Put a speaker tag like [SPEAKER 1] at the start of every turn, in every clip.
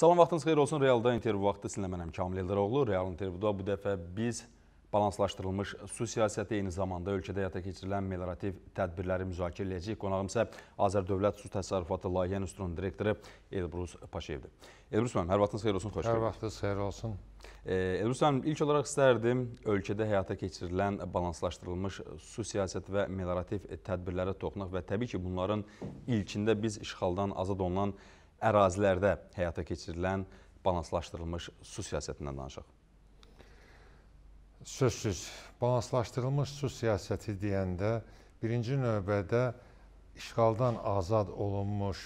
[SPEAKER 1] Salam vaxtınız xeyir olsun. Realda intervyu vaxtı sizinlə mənəm Kamil Eldaroğlu. Real intervyuda bu dəfə biz balanslaşdırılmış su siyasəti eyni zamanda ölkədə həyata keçirilən meliorativ tədbirləri müzakirə eləyəcək. Qonağım isə Azər Dövlət Su Təsərrüfatı Layihə Institutunun direktoru Elbrus Paşayevdir. Elbrus müəllim, hər vaxtınız xeyir olsun, xoş gəldiniz. Hər
[SPEAKER 2] vaxtınız xeyir olsun.
[SPEAKER 1] Elbrus müəllim, ilk olaraq istərdim ölkədə həyata keçirilən balanslaşdırılmış su siyasəti və meliorativ tədbirlərə toxunaq və təbii ki, bunların ilkində biz işğaldan azad olunan ölkədə ərazilərdə həyata keçirilən balanslaşdırılmış su siyasətindən danışaq.
[SPEAKER 2] Sözsüz, balanslaşdırılmış su siyasəti deyəndə birinci növbədə işğaldan azad olunmuş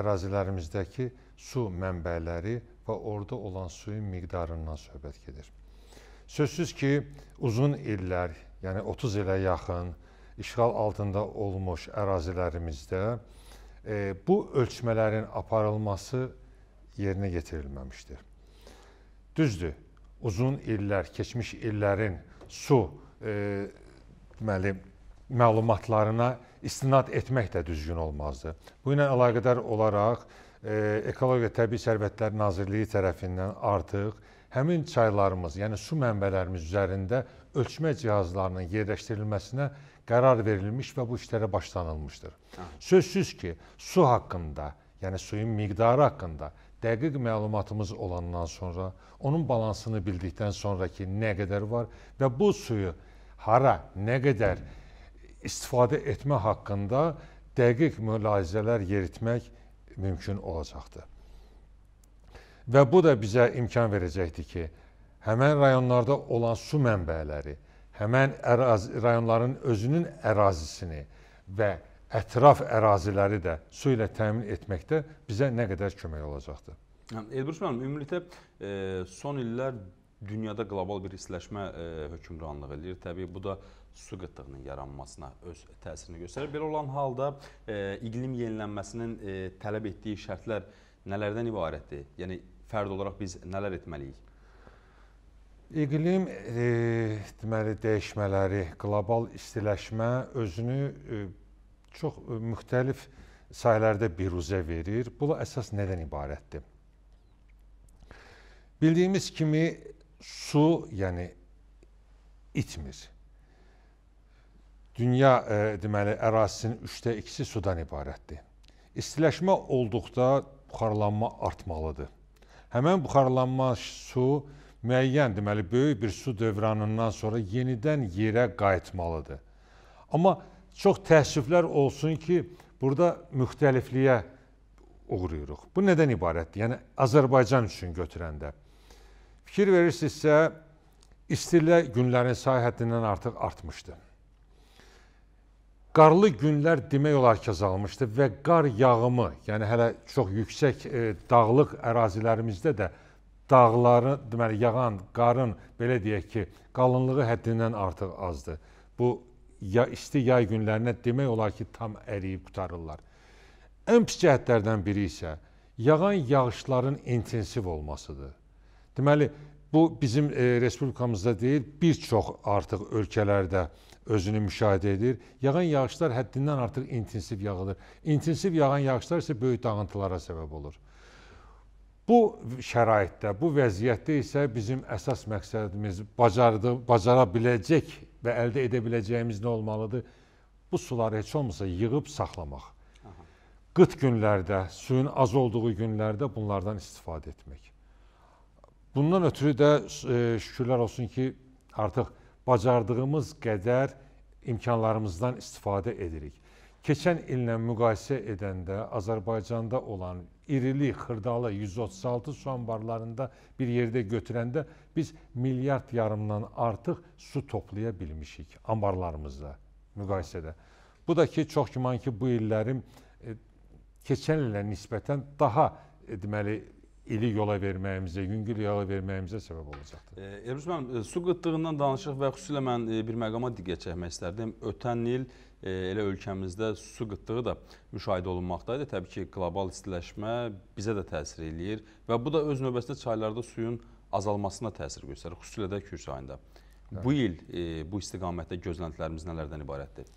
[SPEAKER 2] ərazilərimizdəki su mənbələri və orada olan suyun miqdarından söhbət gedir. Sözsüz ki, uzun illər, yəni 30 ilə yaxın işğal altında olmuş ərazilərimizdə e, bu ölçmələrin aparılması yerinə yetirilməmişdir. Düzdür, uzun illər, keçmiş illərin su e, deməli məlumatlarına istinad etmək də düzgün olmazdı. Bu ilə əlaqədar olaraq e, Ekologiya Təbii Sərvətlər Nazirliyi tərəfindən artıq həmin çaylarımız, yəni su mənbələrimiz üzərində ölçmə cihazlarının yerləşdirilməsinə qərar verilmiş və bu işlərə başlanılmışdır. Hə. Sözsüz ki, su haqqında, yəni suyun miqdarı haqqında dəqiq məlumatımız olandan sonra, onun balansını bildikdən sonra ki, nə qədər var və bu suyu hara, nə qədər istifadə etmə haqqında dəqiq mülahizələr yeritmək mümkün olacaqdır. Və bu da bizə imkan verəcəkdir ki, həmən rayonlarda olan su mənbələri, həmən ərazi, rayonların özünün ərazisini və ətraf əraziləri də su ilə təmin etməkdə bizə nə qədər kömək olacaqdır.
[SPEAKER 1] Elbrus müəllim, ümumilikdə e, son illər dünyada qlobal bir istiləşmə e, hökmranlığı eləyir. Təbii bu da su qıtlığının yaranmasına öz təsirini göstərir. Belə olan halda e, iqlim yenilənməsinin e, tələb etdiyi şərtlər nələrdən ibarətdir? Yəni fərd olaraq biz nələr etməliyik?
[SPEAKER 2] İqlim e, deməli dəyişmələri, qlobal istiləşmə özünü e, çox e, müxtəlif sahələrdə biruzə verir. Bu əsas nədən ibarətdir? Bildiyimiz kimi su, yəni itmir. Dünya e, deməli ərazisinin 3də 2-si sudan ibarətdir. İstiləşmə olduqda buxarlanma artmalıdır. Həmin buxarlanma su müəyyən deməli böyük bir su dövranından sonra yenidən yerə qayıtmalıdır. Amma çox təəssüflər olsun ki, burada müxtəlifliyə uğrayırıq. Bu nədən ibarətdir? Yəni Azərbaycan üçün götürəndə. Fikir verirsinizsə, istilə günlərin sayı həddindən artıq artmışdı. Qarlı günlər demək olar ki, azalmışdı və qar yağımı, yəni hələ çox yüksək e, dağlıq ərazilərimizdə də dağların, deməli yağan qarın belə deyək ki, qalınlığı həddindən artıq azdır. Bu ya isti yay günlərinə demək olar ki, tam əriyib qutarırlar. Ən pis cəhətlərdən biri isə yağan yağışların intensiv olmasıdır. Deməli bu bizim e, respublikamızda deyil, bir çox artıq ölkələrdə özünü müşahidə edir. Yağan yağışlar həddindən artıq intensiv yağılır. İntensiv yağan yağışlar isə böyük dağıntılara səbəb olur. Bu şəraitdə, bu vəziyyətdə isə bizim əsas məqsədimiz bacardı, bacara biləcək və əldə edə biləcəyimiz nə olmalıdır? Bu suları heç olmasa yığıb saxlamaq. Aha. Qıt günlərdə, suyun az olduğu günlərdə bunlardan istifadə etmək. Bundan ötürü də e, şükürlər olsun ki, artıq bacardığımız qədər imkanlarımızdan istifadə edirik. Keçən illə müqayisə edəndə Azərbaycanda olan irili xırdalı 136 su anbarlarında bir yerdə götürəndə biz milyard yarımdan artıq su toplaya bilmişik anbarlarımızda müqayisədə. Bu da ki, çox güman ki, bu illərin e, keçən ilə nisbətən daha e, deməli ili yola verməyimizə, yüngül yola verməyimizə səbəb olacaqdır.
[SPEAKER 1] Elbrus müəllim, e, su qıtlığından danışıq və xüsusilə mən e, bir məqama diqqət çəkmək istərdim. Ötən il e, elə ölkəmizdə su qıtlığı da müşahidə olunmaqdaydı. Təbii ki, qlobal istiləşmə bizə də təsir eləyir və bu da öz növbəsində çaylarda suyun azalmasına təsir göstərir, xüsusilə də Kür çayında. Bu il bu istiqamətdə gözləntilərimiz nələrdən ibarətdir?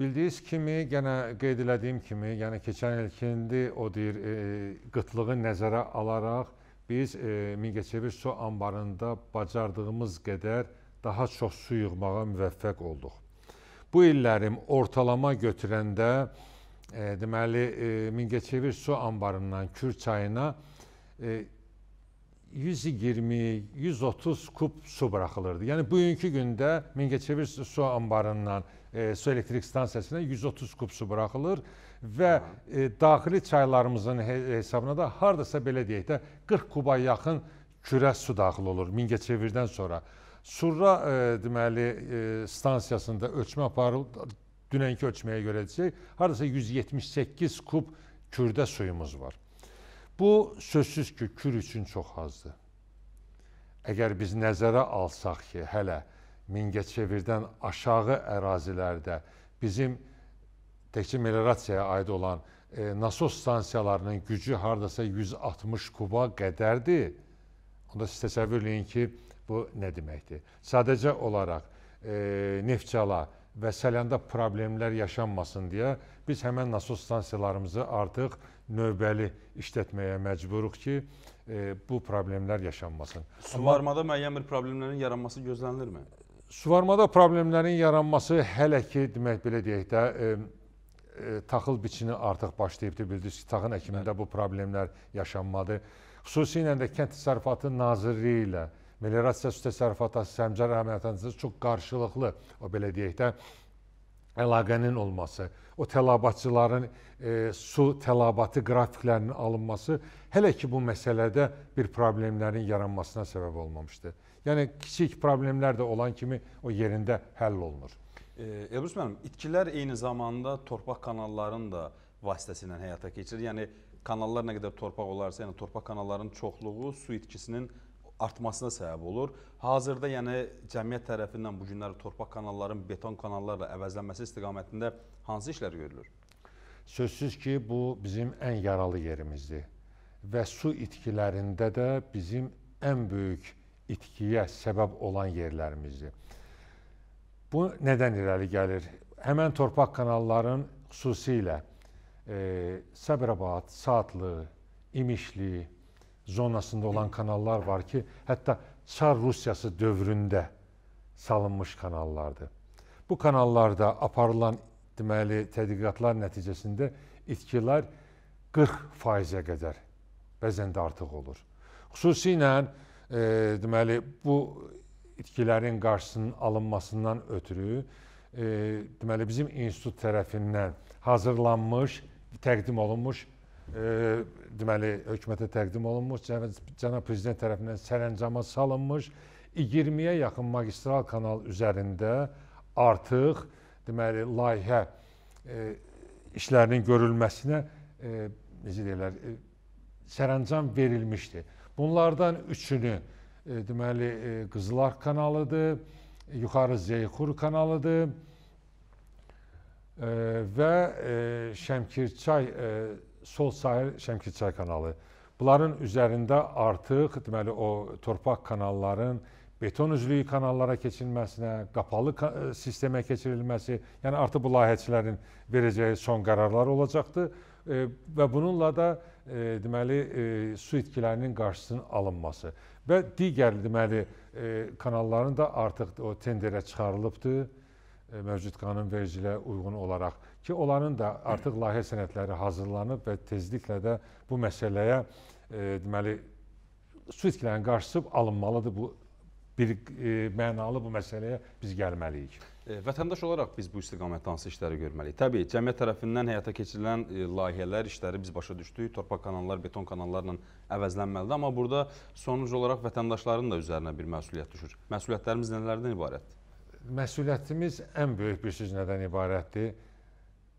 [SPEAKER 2] Bildiyiniz kimi, yenə qeyd elədiyim kimi, yəni keçən ilki indi o deyir e, qıtlığı nəzərə alaraq biz e, Mingəçevir su anbarında bacardığımız qədər daha çox su yığmağa müvəffəq olduq. Bu illərim ortalama götürəndə e, deməli e, Mingəçevir su anbarından Kür çayına e, 120-130 kub su buraxılırdı. Yəni bugünkü gündə Mingəçevir su anbarından e, su elektrik stansiyasına 130 kub su buraxılır və e, daxili çaylarımızın he hesabına da hardasa belə deyək də 40 kuba yaxın kürə su daxil olur Mingəçevirdən sonra. Surra e, deməli e, stansiyasında ölçmə aparıldı. Dünənki ölçməyə görəcək. Hardasa 178 kub kürdə suyumuz var. Bu sözsüz ki, Kür üçün çox azdır. Əgər biz nəzərə alsaq ki, hələ Mingəçevirdən aşağı ərazilərdə bizim təkcə meliorasiyaya aid olan e, nasos stansiyalarının gücü hardasa 160 kuba qədərdir. Onda siz təsəvvür eləyin ki, bu nə deməkdir? Sadəcə olaraq e, Neftçala, və sələndə problemlər yaşanmasın deyə biz həmən nasos stansiyalarımızı artıq növbəli işlətməyə məcburuq ki, e, bu problemlər yaşanmasın. Suvarmada
[SPEAKER 1] müəyyən bir problemlərin yaranması gözlənilirmi?
[SPEAKER 2] Suvarmada problemlərin yaranması hələ ki, demək belə deyək də, e, e, taxıl biçini artıq başlayıbdır. Bildiniz ki, taxın əkimində bu problemlər yaşanmadı. Xüsusilə də Kənd Təsərrüfatı Nazirliyi ilə Milli Rasiya Su Təsərrüfatı Səmcər əməliyyatında çox qarşılıqlı, o belə deyək də, əlaqənin olması, o tələbatçıların e, su tələbatı qrafiklərinin alınması hələ ki bu məsələdə bir problemlərin yaranmasına səbəb olmamışdı. Yəni kiçik problemlər də olan kimi o yerində həll olunur.
[SPEAKER 1] E, Elbrus müəllim, itkilər eyni zamanda torpaq kanallarının da vasitəsilə həyata keçirir. Yəni kanallar nə qədər torpaq olarsa, yəni torpaq kanallarının çoxluğu su itkisinin artmasına səbəb olur. Hazırda yəni cəmiyyət tərəfindən bu günləri torpaq kanalların beton kanallarla əvəzlənməsi istiqamətində hansı işlər
[SPEAKER 2] görülür? Sözsüz ki, bu bizim ən yaralı yerimizdir və su itkilərində də bizim ən böyük itkiyə səbəb olan yerlərimizdir. Bu nədən irəli gəlir? Həmən torpaq kanalların xüsusilə e, Səbirabad, Saatlı, İmişli, zonasında olan kanallar var ki, hətta Çar Rusiyası dövründə salınmış kanallardır. Bu kanallarda aparılan deməli tədqiqatlar nəticəsində itkilər 40%-ə qədər bəzən də artıq olur. Xüsusilə e, deməli bu itkilərin qarşısının alınmasından ötürü e, deməli bizim institut tərəfindən hazırlanmış, təqdim olunmuş deməli hökumətə təqdim olunmuş, cənab prezident tərəfindən sərəncama salınmış 20-yə yaxın magistral kanal üzərində artıq deməli layihə e, işlərinin görülməsinə e, necə deyirlər e, sərəncam verilmişdi. Bunlardan üçünü e, deməli e, Qızılağ kanalıdır, Yuxarı Zeyxur kanalıdır e, və e, Şəmkirçay e, Sol Sahil Şəmkirçay kanalı. Bunların üzərində artıq deməli o torpaq kanalların beton üzlüyü kanallara keçilməsinə, qapalı e, sistemə keçirilməsi, yəni artıq bu layihəçilərin verəcəyi son qərarlar olacaqdır e, və bununla da e, deməli su itkilərinin qarşısının alınması və digər deməli kanalların da artıq o tenderə çıxarılıbdır mövcud qanunvericiliyə uyğun olaraq ki, onların da artıq layihə sənədləri hazırlanıb və tezliklə də bu məsələyə e, deməli su itkilərinin qarşısı alınmalıdır. Bu bir e, mənalı bu məsələyə biz gəlməliyik. E, vətəndaş olaraq biz bu istiqamətdə hansı işləri görməliyik? Təbii, cəmiyyət
[SPEAKER 1] tərəfindən həyata keçirilən e, layihələr, işləri biz başa düşdük. Torpaq kanallar, beton kanallarla əvəzlənməlidir, amma burada sonuc olaraq vətəndaşların da üzərinə bir məsuliyyət düşür. Məsuliyyətlərimiz nələrdən
[SPEAKER 2] ibarətdir? Məsuliyyətimiz ən böyük bir sözlərdən ibarətdir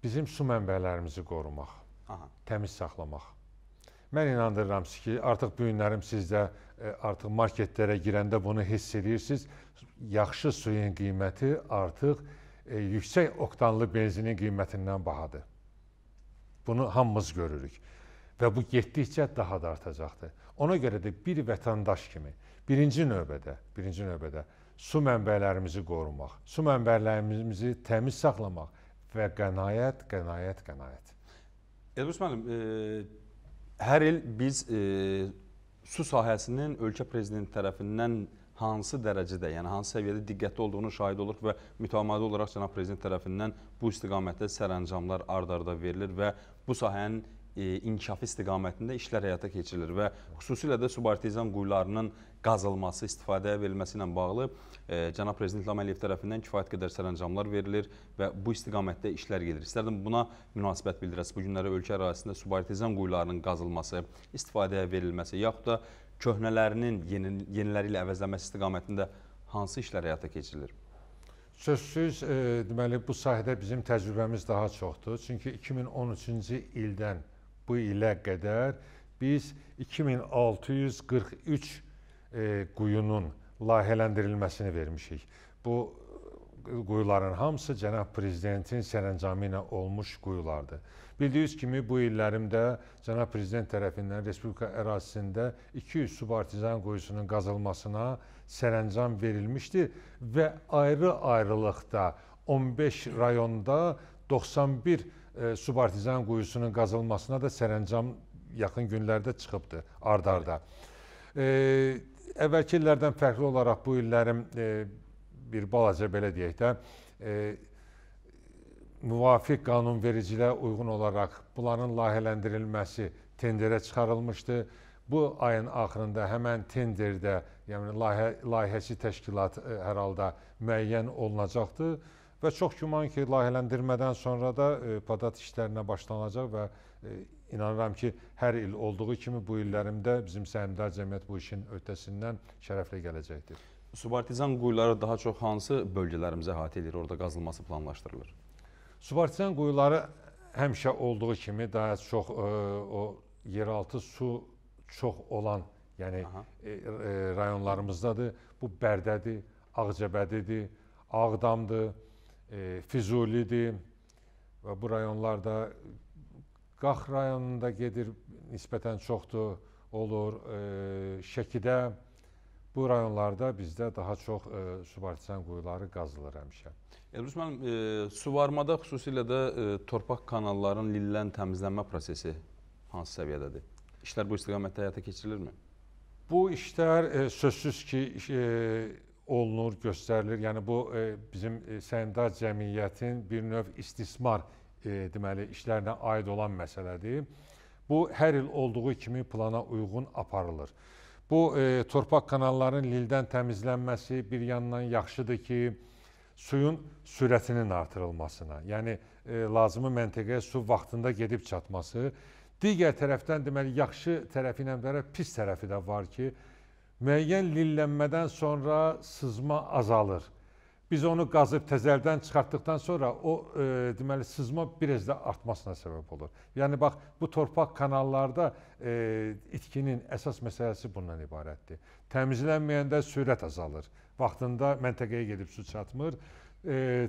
[SPEAKER 2] bizim su mənbələrimizi qorumaq, Aha. təmiz saxlamaq. Mən inandırıram ki, artıq bu günlərim sizdə e, artıq marketlərə girəndə bunu hiss edirsiniz. Yaxşı suyun qiyməti artıq e, yüksək oktanlı benzinin qiymətindən bahadır. Bunu hamımız görürük və bu getdikcə daha da artacaqdır. Ona görə də bir vətəndaş kimi birinci növbədə, birinci növbədə su mənbələrimizi qorumaq, su mənbələrimizi təmiz saxlamaq Və qənaət, qənaət, qənaət.
[SPEAKER 1] Elbrus müəllim, e, hər il biz e, su sahəsinin ölkə prezidenti tərəfindən hansı dərəcədə, yəni hansı səviyyədə diqqətli olduğunu şahid oluruq və mütəmadi olaraq cənab prezident tərəfindən bu istiqamətdə sərəncamlar ard-arda verilir və bu sahənin E, inkişafı istiqamətində işlər həyata keçirilir və xüsusilə də subartizan quyularının qazılması, istifadəyə verilməsi ilə bağlı e, cənab prezident İlham Əliyev tərəfindən kifayət qədər sərəncamlar verilir və bu istiqamətdə işlər gedir. İstərdim buna münasibət bildirəsiz. Bu günlərə ölkə ərazisində subartizan quyularının qazılması, istifadəyə verilməsi yaxud da köhnələrinin yeni, yeniləri ilə əvəzlənməsi istiqamətində hansı işlər həyata
[SPEAKER 2] keçirilir? Sözsüz, e, deməli bu sahədə bizim təcrübəmiz daha çoxdur. Çünki 2013-cü ildən bu ilə qədər biz 2643 e, quyunun layihələndirilməsini vermişik. Bu e, quyuların hamısı cənab prezidentin sərəncamı ilə olmuş quyulardır. Bildiyiniz kimi bu illərimdə cənab prezident tərəfindən respublika ərazisində 200 subartizan quyusunun qazılmasına sərəncam verilmişdir və ayrı-ayrılıqda 15 rayonda 91 rayonda e, subartizan quyusunun qazılmasına da sərəncam yaxın günlərdə çıxıbdı ardarda. E, əvvəlki illərdən fərqli olaraq bu illərim e, bir balaca belə deyək də e, müvafiq qanunvericiliyə uyğun olaraq bunların layihələndirilməsi tenderə çıxarılmışdı. Bu ayın axırında həmən tenderdə, yəni layihə, layihəçi təşkilat e, hər halda müəyyən olunacaqdı və çox güman ki, layihələndirmədən sonra da e, padat işlərinə başlanacaq və e, inanıram ki, hər il olduğu kimi bu illərimdə bizim səhmdar cəmiyyət bu işin öhdəsindən şərəflə gələcəkdir. Subartizan quyuları daha
[SPEAKER 1] çox hansı bölgələrimizə əhatə edir? Orada qazılması planlaşdırılır.
[SPEAKER 2] Subartizan quyuları həmişə olduğu kimi daha çox ə, e, o yeraltı su çox olan, yəni Aha. e, e, rayonlarımızdadır. Bu Bərdədir, Ağcabədidir, Ağdamdır, E, Füzulidir və bu rayonlarda Qax rayonunda gedir nisbətən çoxdur, olur. E, Şəkidə bu rayonlarda bizdə daha çox e, subartisan quyuları qazılır həmişə.
[SPEAKER 1] Elbrus müəllim, suvarmada xüsusilə də torpaq kanalların lillən təmizlənmə prosesi hansı səviyyədədir? İşlər bu istiqamətdə həyata keçirilirmi?
[SPEAKER 2] Bu işlər sözsüz ki, olunur, göstərilir. Yəni bu e, bizim e, sənəd cəmiyyətin bir növ istismar e, deməli işlərinə aid olan məsələdir. Bu hər il olduğu kimi plana uyğun aparılır. Bu e, torpaq kanallarının lildən təmizlənməsi bir yandan yaxşıdır ki, suyun sürətinin artırılmasına, yəni e, lazımi məntəqəyə su vaxtında gedib çatması. Digər tərəfdən deməli yaxşı tərəfi ilə bərabər pis tərəfi də var ki, müəyyən lillənmədən sonra sızma azalır. Biz onu qazıb təzəldən çıxartdıqdan sonra o e, deməli sızma bir az da artmasına səbəb olur. Yəni bax bu torpaq kanallarda e, itkinin əsas məsələsi bundan ibarətdir. Təmizlənməyəndə sürət azalır. Vaxtında məntəqəyə gedib su çatmır. E,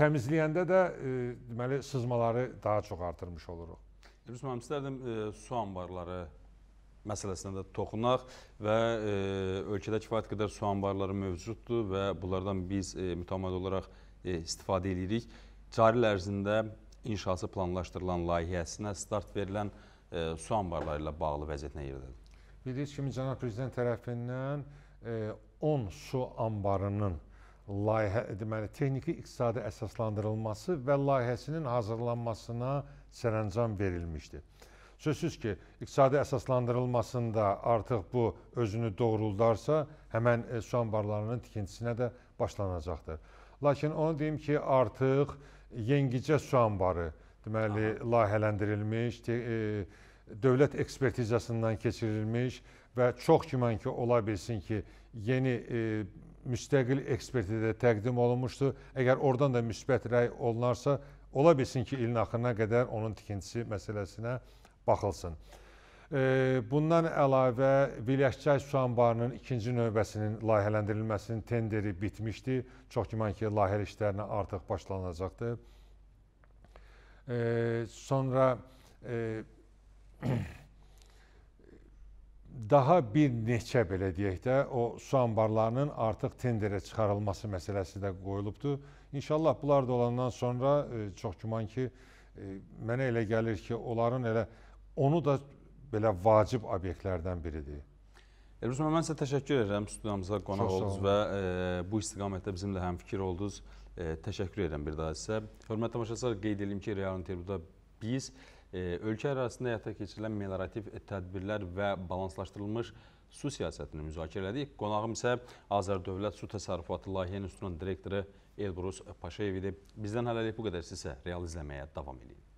[SPEAKER 2] təmizləyəndə də e, deməli sızmaları daha çox artırmış oluruq.
[SPEAKER 1] Əbris müəllim, istərdim e, su anbarları məsələsinə də toxunaq və e, ölkədə kifayət qədər su anbarları mövcuddur və bunlardan biz e, mütəmadi olaraq e, istifadə edirik. Cari il ərzində inşası planlaşdırılan layihəsinə start verilən e, su anbarları ilə bağlı vəziyyət nə yerdədir?
[SPEAKER 2] Bildiyiniz kimi cənab prezident tərəfindən 10 e, su anbarının layihə deməli texniki iqtisadi əsaslandırılması və layihəsinin hazırlanmasına sərəncam verilmişdir. Sözsüz ki, iqtisadi əsaslandırılmasında artıq bu özünü doğruldarsa, həmən e, su anbarlarının tikintisinə də başlanacaqdır. Lakin onu deyim ki, artıq Yengicə su anbarı deməli Aha. layihələndirilmiş, e, dövlət ekspertizasından keçirilmiş və çox güman ki, ola bilsin ki, yeni e, müstəqil ekspertizə də təqdim olunmuşdur. Əgər oradan da müsbət rəy olunarsa, ola bilsin ki, ilin axırına qədər onun tikintisi məsələsinə baxılsın. E, bundan əlavə, Vilyəşçay su anbarının ikinci növbəsinin layihələndirilməsinin tenderi bitmişdi. Çox güman ki, layihəli işlərinə artıq başlanacaqdır. E, sonra e, daha bir neçə, belə deyək də, o su anbarlarının artıq tenderə çıxarılması məsələsi də qoyulubdur. İnşallah bunlar da olandan sonra çox güman ki, mənə elə gəlir ki, onların elə onu da belə vacib obyektlərdən biridir. Elbrus, mən sizə təşəkkür
[SPEAKER 1] edirəm studiyamıza
[SPEAKER 2] qonaq oldunuz və e, bu istiqamətdə
[SPEAKER 1] bizimlə həmfikir oldunuz. E, təşəkkür edirəm bir daha sizə. Hörmətli tamaşaçılar, qeyd edim ki, real intervyuda biz e, ölkə ərazisində həyata keçirilən meliorativ tədbirlər və balanslaşdırılmış su siyasətini müzakirə elədik. Qonağım isə Azər Dövlət Su Təsarifatı Layihə İnstitutunun direktoru Elbrus Paşayev idi. Bizdən hələlik bu qədər sizə real izləməyə davam edin.